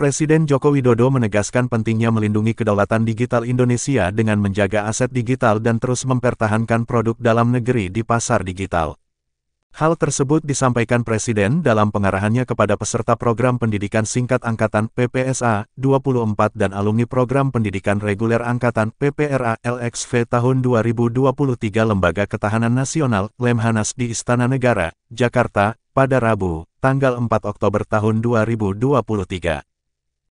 Presiden Joko Widodo menegaskan pentingnya melindungi kedaulatan digital Indonesia dengan menjaga aset digital dan terus mempertahankan produk dalam negeri di pasar digital. Hal tersebut disampaikan Presiden dalam pengarahannya kepada peserta program pendidikan singkat Angkatan PPSA 24 dan alumni program pendidikan reguler Angkatan PPRA LXV tahun 2023 Lembaga Ketahanan Nasional Lemhanas di Istana Negara, Jakarta, pada Rabu, tanggal 4 Oktober tahun 2023.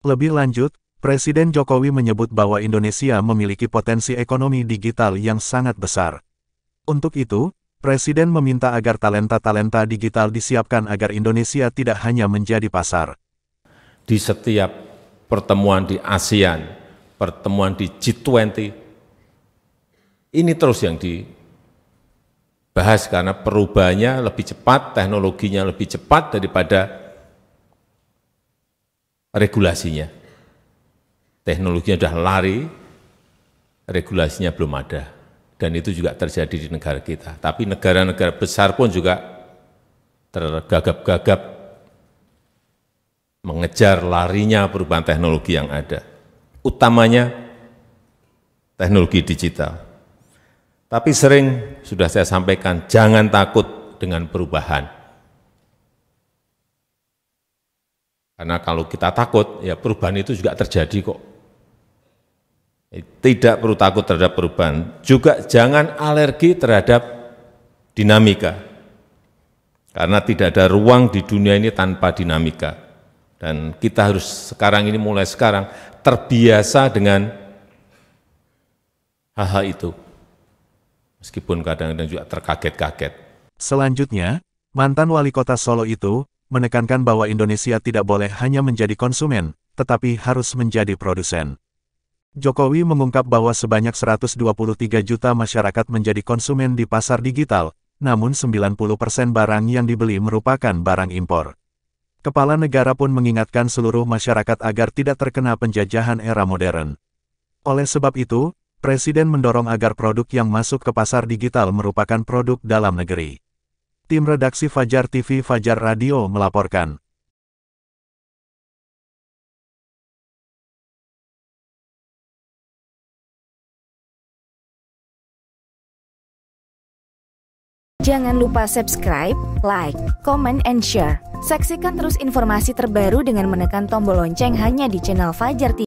Lebih lanjut, Presiden Jokowi menyebut bahwa Indonesia memiliki potensi ekonomi digital yang sangat besar. Untuk itu, Presiden meminta agar talenta-talenta digital disiapkan agar Indonesia tidak hanya menjadi pasar. Di setiap pertemuan di ASEAN, pertemuan di G20, ini terus yang dibahas karena perubahannya lebih cepat, teknologinya lebih cepat daripada regulasinya. Teknologinya sudah lari, regulasinya belum ada. Dan itu juga terjadi di negara kita. Tapi negara-negara besar pun juga tergagap-gagap mengejar larinya perubahan teknologi yang ada. Utamanya teknologi digital. Tapi sering sudah saya sampaikan, jangan takut dengan perubahan. Karena kalau kita takut, ya perubahan itu juga terjadi kok. Eh, tidak perlu takut terhadap perubahan, juga jangan alergi terhadap dinamika. Karena tidak ada ruang di dunia ini tanpa dinamika. Dan kita harus sekarang ini mulai sekarang terbiasa dengan hal-hal itu. Meskipun kadang-kadang juga terkaget-kaget. Selanjutnya, mantan wali kota Solo itu menekankan bahwa Indonesia tidak boleh hanya menjadi konsumen, tetapi harus menjadi produsen. Jokowi mengungkap bahwa sebanyak 123 juta masyarakat menjadi konsumen di pasar digital, namun 90 persen barang yang dibeli merupakan barang impor. Kepala negara pun mengingatkan seluruh masyarakat agar tidak terkena penjajahan era modern. Oleh sebab itu, Presiden mendorong agar produk yang masuk ke pasar digital merupakan produk dalam negeri. Tim redaksi Fajar TV Fajar Radio melaporkan. Jangan lupa subscribe, like, comment, and share. Saksikan terus informasi terbaru dengan menekan tombol lonceng hanya di channel Fajar TV.